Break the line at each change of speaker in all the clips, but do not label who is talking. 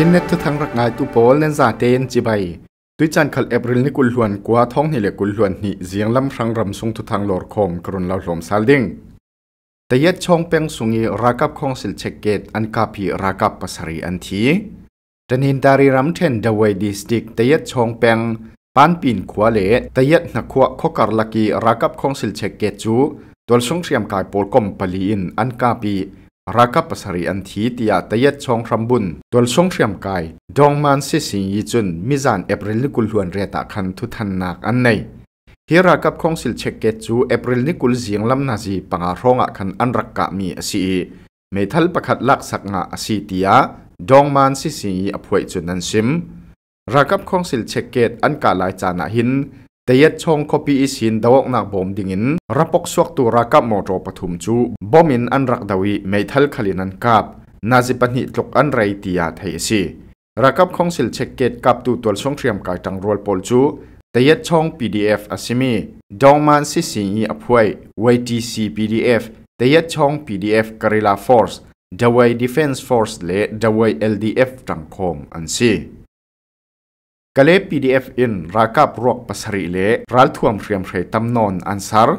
ชิ้นเน็ตทุทังรักนายตุโปลเนนซาเตนจิใบตุจันขัลเอบริลนิกุลหวนกัวท้องนี่เหลกุลหวนนี่เสียงลำรังรำทรงทุทางหลอดคมกรุนเลาหลมซาดิงแต่ยัดช่องเป่งสุงีรากับของสิลเชเกตอันกาพีรากับปัสรีอันทีดันินดารีรัมเทนดัยดิสติกแต่ยัดช่องเป่งปานปีนขวาเละแต่ยัดนักขวาขกรลักีรากับของสิลเชเกตจูตัวสงเสียมกายโปลกมปลีอินอันกาพีรักปัสริอันทีติยาตยัดชองคำบุญตัวชงเชียมกายดองมันสิสิยีจุนมิจานเอปริลกุลหวนเรตะคันทุทันนักอันในฮิรากับคงสิลเช็กเกตจูเอปริลนิกุลเสียงลำนาจีปังอารงะคันอันรักกะมีสีเมทัลประคัดลักสักงะสีติยาดองมันสิสิยอภวยจุนนันซิมรากับคงสิลเช็กเกตอันกาลายจานาหินแต่ยัดชงคบีอิสินดาวกนักบอมดิ่งอินรับปกสวกตัวรักับมอโรปฐุมจูบอมินอันรักดาวีไม่ทัลคลินันกับนาจิปนิตกอันไรตียาไทยสิรักับของสิลเช็คเกตกับตัวตัวชงเตรียมการตังรวลปอลจูแต่ยัดชง PDF อาซิมีดองมันสิสิงอีอภวยีดี PDF แต่ยัดชง PDF อฟกอริล l a Force ดาวยดิฟเอนส์ฟอร์สและดาวดี LDF จังคมอันสีกะเล PDF อินรากับรวกปัสริเลรัลทวมเรียมเรตำนอนอันซาร์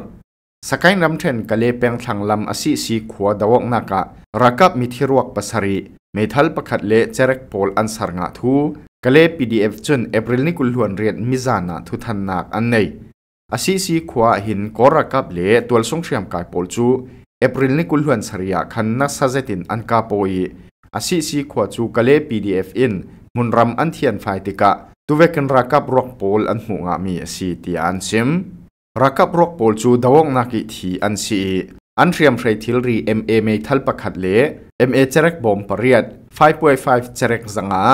สกายนำเทนกะเลเปียงทางลำอสิสีขวดาวกนากะรากับมิทิรวกปัสริเมทัลประคัดเลเจรกโพลอันซาร์งะทูกะเล PDF จนเอปริลนิกุลหวนเรียนมิจานะทุทันนักอันในอสิสีขวหินกอรากับเลตัวสงเรียมกายโพลจูเอปริลนิกุลหวนสริยาคันนักซาเจตินอันกาโปยอสิสีขวจูกะเล PDF อินมุนรำอันเทียนไฟติกะตัวเวกันรักับรักพอลอันหงามีสีตีอันซิมรักับรักพอลจูดาวงนักอิทีอันซี อันเรียมไรทิลรีเอ็มเอเมทัลปะขัดเละเอ็มเอเจรักบอมปะเรียด5.5เจรักสังอา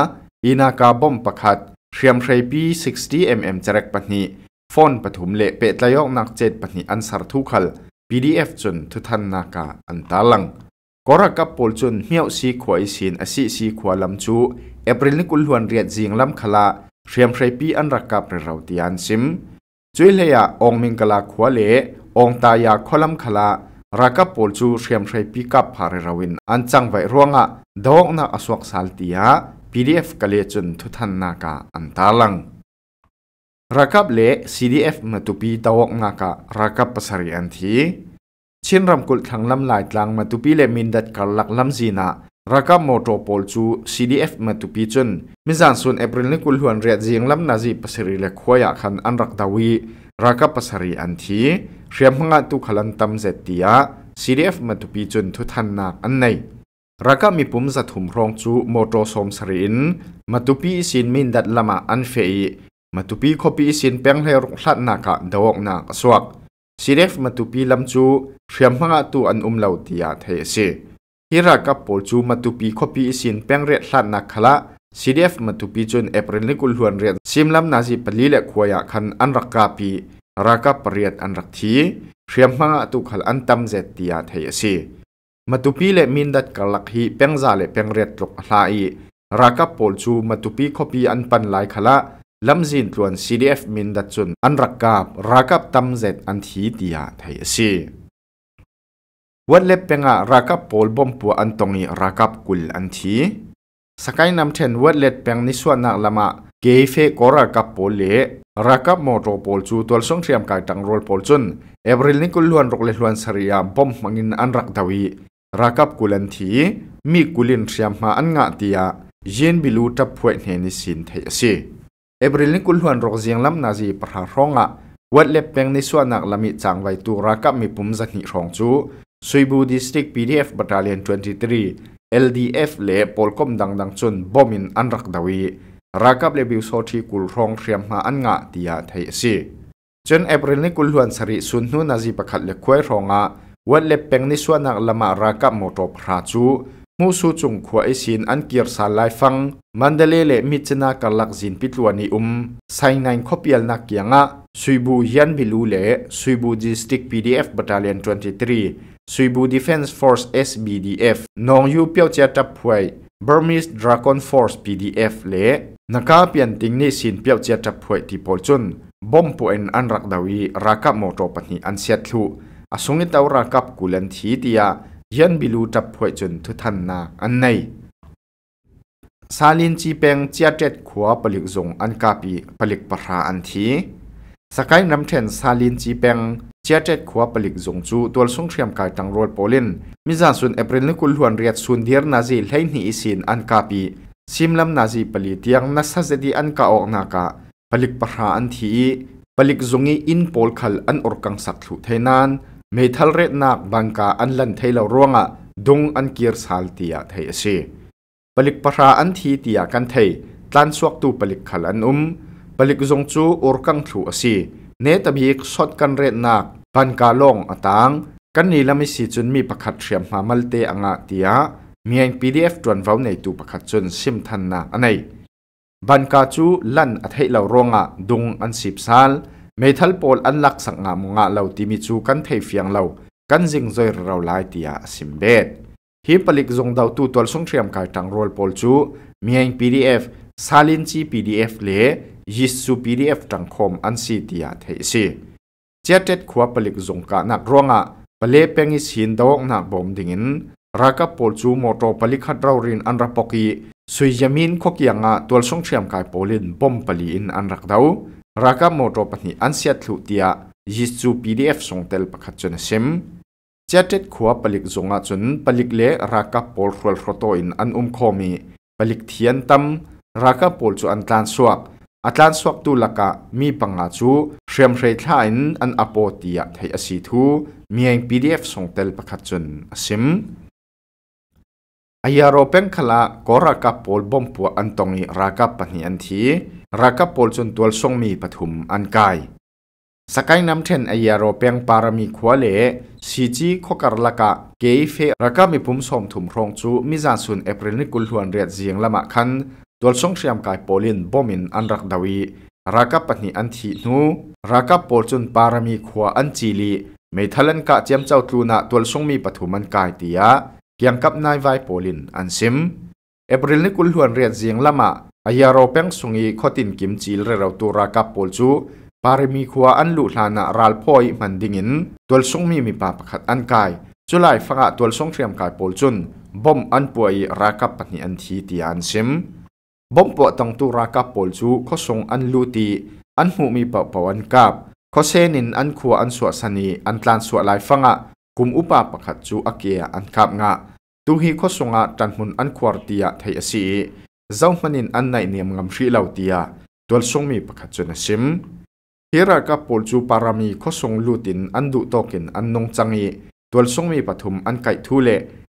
อินากาบอมปะขัดเรียมไรบีสิกซีเอมมเจรักปะนีฟอนปะถุมเละเปิดลายกนักเจ็ดปะนีอันสารทุกขลพีดีเอฟจนทุทันนากาอันตาลังกรักับพอลจนเมียวซีควายสินอสิซีควาลำจูเอปริลนิกุลฮวนเรียดจิงลำขลาเรียมเรปีอันรักกับเราตียอันซิม จุยเลียองมิงกลาขวเลองตายาคลัมคลารักกับปูจูเรียมเรปีกับพารราวิน อันจังไวร่วงอ่ะดอกนาอสวกสัลติยา PDF กเลจุนทุทันนากาอันตาลังรักกับเล CDF มาตุปีตาวกนากะรักกับภาษาอันทีชินรำกุลทังลำลายตลังมาตุปีเลมินดัดกลักลำจีนารักมอโตโพลจูซีีดเอฟมาตุพิจนมิจันสุนเอปริลนีคุลฮวนเรียดเิีงลำนาจีปัสริเลขวายขันอันรักดาวีรักปัสริอันทีเรียมงาตุขลันตัมเจติยาซีดีเอฟมาตุพิจนทุทันนักอันในรักมีปุ่มสัะทุมรองจูมอโตสมสรินมาตุพีสินมินดัตลามาอันเฟย์มาตุพีคอิสินแปงเลรุกลัดนักดาวกนักสวกซีีดเอฟมาตุพีลำจูเรียมงาตุอันอุมเลาตียาเทเสฮิรากับปอลจูมาตุปีคบีสินเปียงเรียดสันนักขละซีดเฟมาตุปีจนเอปริลนิกุลหวนเรียนซิมลำนาซีปลีและขวายคันอันรักกาปีรักับเรียดอันรักทีเรียมมังตุขลอันตัมเจติยาเทียสีมาตุปีและมินดัดกลักฮีเปียงซาและเปียงเรียดลกลารักับปอลจูมาตุปีคบีอันปันหลายขละลำซินตวน CDF เฟมินดัดจนอันรักกาบรักับตัมเจตอันทีติยาเทียสีวัดเล็บเป็นอะรักับโพลบอมปัวอันตรงนี้รักับกุลอันทีสกายนำเทนวัดเล็บเป็นนิสวนักละมาเกยเฟกอรักับโพลเล่รักับมอโตโพลจูตัวส่งเทียมกายตังรอลโพลจุนเอบริลนี่กุลลวนรกเลลวนสริยาบอมมังินอันรักดาวีรักับกุลอันทีมีกุลินเทียมมาอันงะตียเย็นบิลูจับพวยเนนิสินเทียสิเอบริลนี่กุลลวนรกเสียงลำนาจีประหาร้องอะวัดเล็บเป็นนิสวนักละมิจังไวตูรักับมีปุ่มสันหิรองจูซุยบูดิสติกพีดีเอฟบัตเลียน23 LDF เลปอลคอมดังดังจุนบอมินอันรักดาวีรักับเลบิวโซทีกุลรองเรียมมาอันงะตียาไทยซีจนเอปริลนี้กุลหวนสริสุนุนาจีประัดเลควยรองะวันเล็บเป็งนิสวนักละมารักับมอตบราจูมูสูจุงขวไอซินอันเกียร์สาลายฟังมันเดเลเลมิจนากรลักจินปิตลวนิอุมไซนันขบยัลนักยังะซุยบูยันบิลูเลซุยบูดิสติกพีดีเอฟบัตเลียน23 Suibu Defense Force SBDF นองยูเปียวเจียตับพวย Burmese Dragon Force PDF เละนักเปียนติงนี่สินเปียวเจียตับพวยที่พอลจุนบอมปูเอ็นอันรักดาวีรักับโมโตปนีอันเสียทุอาสงิตาวรักับกุลันทีเตียยันบิลูจับพวยจนทุทันนาอันในซาลินจีเปงเจียเจ็ดขัวปลิกซงอันกาปีปลิกปะราอันทีสกายน้ำเทนซาลินจีเปงเจียเจ็ดขวบปลิกจงจูตัวสงเทียมกายตังรอลโปลินมิจานสุนเอปริลนกุลหวนเรียดสุนเดียร์นาซีไลนีอิสินอันกาปีซิมลำนาซีปลิตีังนัสเซดีอันกาออกนากะปลิกปะหาอันทีปลิกจงีอินโปลคัลอันอรกังสักถุเทนานเมทัลเรตนักบังกาอันลันเทลร่วงะดงอันกีร์สาลตตอยเทเสีปลิกปะหาอันที่ตียกันเทตันสวกตูปลิกคัลอันอุ้ม balik zong chu ur kang thu asi ne tabik shot kan re nak ban ka long atang kan ni lami si chun mi pakhat thiam ma malte anga tia miang pdf tron vau nei tu pakhat chun sim than na anei ban ka chu lan athei lo ronga dung an sip sal meithal pol an lak sang nga munga lo ti mi chu kan thei fiang lo kan jing zoi rau lai tia sim bet hi palik zong dau tu tol sung thiam kai tang rol pol chu miang pdf salin chi pdf le ยิสูบีดีเอฟตังคมอันสีดียาเทสีเจ็ดเจ็ดขวบปลิกจงกานักร่วงอ่ะปลีเป็งิสินดอกนักบอมดิ้งรักปอลจูมอโตปลิกขัดเรารินอันรับปกีสุยามินขกยงอ่ะตัวส่งเชียมกายโปลินบอมปลีอินอันรักดาวรักมอโตปนิอันเสียทลุตียะยิสูบีดีเอฟส่งเตลประขัดจนซิมเจ็ดเจ็ดขวบปลิกจงอ่ะจนปลิกเละรักปอลรัวลโตอินอันอุ้มคอมีปลิกเทียนตั้มรักปอลจูอันการสวกตานสวกตุลกะมีปังอาจูเชียมเรทไลน์อันอโติยะไทยอสีทูมีเองพีดีเอฟส่งเตลประกาศจุนซิมอายารโรเปงคลากรักกัาปอลบอมปัวอันตองอิรักกับปัญญันทีรักกัาปอลจนตัวส่งมีปฐุมอันกายสกายน้ำเทนอายารโรเปงปารมีควาเลสีจีโคการลกะเกยเฟรักามีปุ่มสงถุมรองจูมิจานสุนเอปรินิกุลหวนเรียดเสียงละมาคันตัวสงสีามกายปลินบอมินอันรักดาวีรักปัตนิอันทีนูรักปอลจนปารมีขวาอันจีลีไม่ทัลันกะเจียมเจ้าตูนาตัวสงมีปฐุมันกายเตียเกี่ยงกับนายไวปลินอันซิมเอปริลนิกุลหวนเรียนเสียงละมาอายารอเปงสุงีขอตินกิมจีลเรเราตัวรักปอลจูปารมีขวาอันลุลานะรัลพอยมันดิ่งินตัวสงมีมีปาปขัดอันกายจุลายฟังะตัวสงเสียมกายปลจุนบอมอันป่วยรักปัตนิอันที่ตียอันซิมบมปะตังตุรากาปอลจูเขาส่งอันลูตีอันหูมีปะปะวันกับเขาเซนินอันขัวอันสวสนีอันตลานสวลายฟังะกุมอุปาปะขัดจูอาเกียอันกับงะตูฮีเขาส่งะจันหุนอันควรตียะไทยสีเจ้ามันินอันในเนียมงำชีเหล่าตียะตัวส่งมีปะขัดจุนสิมฮิรากาปอลจูปารามีเขาส่งลูตินอันดุโตกินอันนงจังอีตัวส่งมีปฐุมอันไก่ทุเล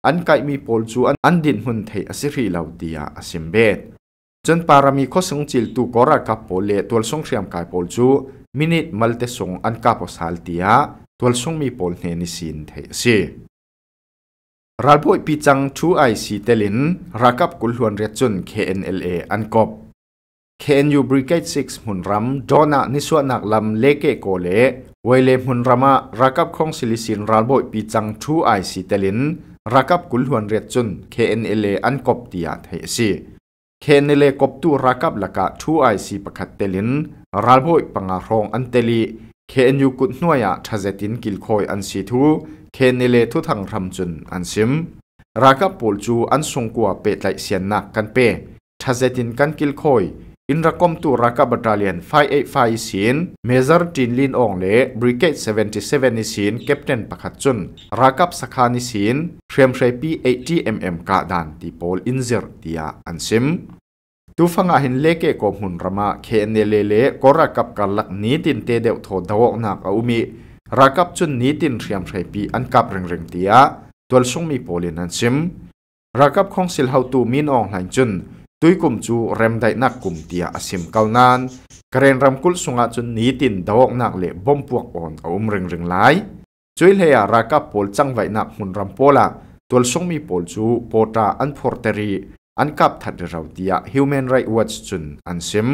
อันไก่มีปอลจูอันดินหุนไทยสิรีเหล่าตียะอสิมเบดจนปารามีข้อสังจิลตูกรากับโปเลตัวส่งเสียมกายโปลจูมินิทมัลเตส่งอันกับสาลตียตัวส่งมีโปลเนนิสินเทสีรัลพวยปีจังทูไอซีเตลินรักับกุลหวนเรีจุน KNLA อันกบ KNU Brigade 6หุ่นรัมดอนะนิสวนักลำเลเกโกเลไวเลมหุ่นรามรักับของสิลิสินรัลบอยปีจังทูไอซีเตลินรักับกุลหวนเรีจุน KNLA อันกบตียเทสีเคนเนเลกบตูรักับลักะทูไอซีประคัดเตลินรัลบอยปังอารองอันเตลีเคนยูกุดนวยะทาเจตินกิลคอยอันซีทูเคนเนเลทุทังรำจุนอันซิมรักับปูลจูอันสงกัวเปตไลเซียนนักกันเปทาเจตินกันกิลคอยอินรักมตัวรักบัตรเลียน 585สินเมเจอร์ตินลินองเล่บริเกด77สินแคปตันปรักขจุนรักับสักานิสินเฟรมชัยพี ATMM กาดันที่พอลอินเซอร์ที่อาอันซิม ตัวฟังอาหินเล็กเกอหุ่นรามาเคนเลเล่ก็รักับกันหลักนีตินเตเดวโทดาวกนักอาุมิรักับจุนนีตินเฟรมชัยพีอันกับเริงเริงที่อาตัวลุงมีพอลินอันซิมรักับของสิลฮาวตูมินองหลังจุนตุยกุมจูเรมได้นักกุมเตียอสิมเกานานกระเรนรำกุลสุงาจุนนีตินดาวกนักเละบอมพวกอ่อนอุ้มเริงเริงไหลจุยเลียรากับโพลจังไว้นักหุนรำโพละ ตัวสงมีโพลจูโปตาอันพอร์เตรีอันกับทัดเราเตียฮิวแมนไร h t s w จุนอันซิม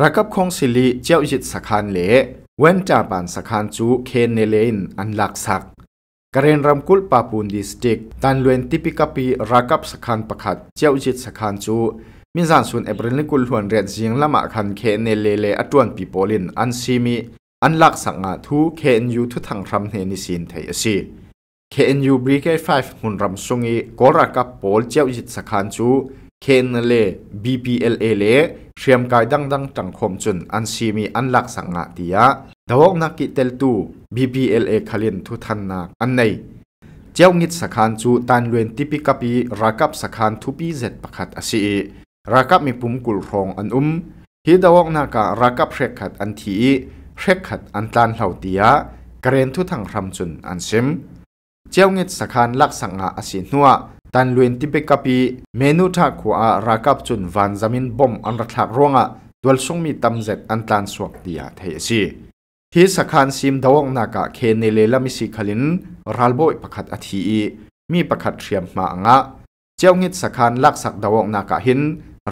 รากับของสิลิเจ้าจิตสักานเละเว้นจากบานสักานจูเคนเนเลนอันหลักสัก Karen Ramkul Papun District Tan Luen Tipikapi Rakap Sakhan Pakhat Chiaujit Sakhan Chu Minzan Sun April Nikul Huan Red Jing Lama Khan Khe Ne Lele Atuan Pipolin An Simi An Lak Sanga Thu KNU Thu Thang Ram Ne Ni Sin Thei Asi KNU Brigade 5 Hun Ram Sungi Korakap Pol Chiaujit Sakhan Chu เคนเล่ BPLA เลเชียมกายดังดังจังคมจนอันซีมีอันหลักสังอาติยะดาวนักกิเตลตู BPLA ขลินทุทันนักอันในเจ้างิดสักการจูตันเวนติปิกปีรักับสักการทุปีเจ็ดประคัดอสีรักับมีปุ่มกุลรองอันอุ้มฮิดาวนักกรักับเรกขัดอันทีเรกขัดอันตันเหล่าติยเกระเรนทุทังรำจนอันซิมเจ้างิดสักการลักสังอาอสีนัวตันลุนติเปกปีเมนูทักขวารักับจุนวันจามินบอมอันรักหลักร่วงอ่ะดวลซงมีตำเจ็ดอันตันสวกเดียเทซีที่สักการซิมดาวงนากะเคเนเลลามิสิคลินรัลโบยประคัดอธีมีประคัดเทียมมาอ่ะเจ้าเงิดสักการลักสักดาวงนากะหิน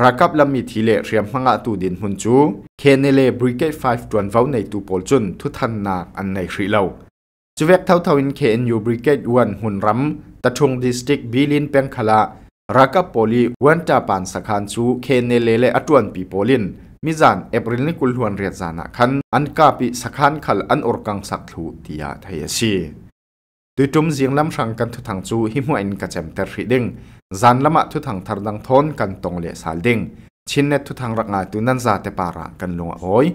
รักับลามีทีเลเทียมมังะตูดินหุนจูเคเนเลบริเกตไฟฟ์ดวนเฝ้าในตูปอลจุนทุทันนาอันในคิโลจจเวกเท่าเท่าอินเคเนยูบริเกตวันหุนรัมตะทุงดิสติกบิลินเป็งขลารักปอลีวนจ่าปานสักขันชูเคนเนเลเลอตวนปีโปลินมิจานเอปริลนิกุลฮวนเรียจานะคันอันกาปิสักขันขลอันอรกังสักทูตียาไทยชีตุยจุมเสียงลำชังกันทุทังจูหิมวันกระจมเตอร์ริดิงจานละมะทุทังทารดังทนกันตรงเลสาลดิงชินเนทุทังรักงาตุนันซาเตปาระกันลงอ้อย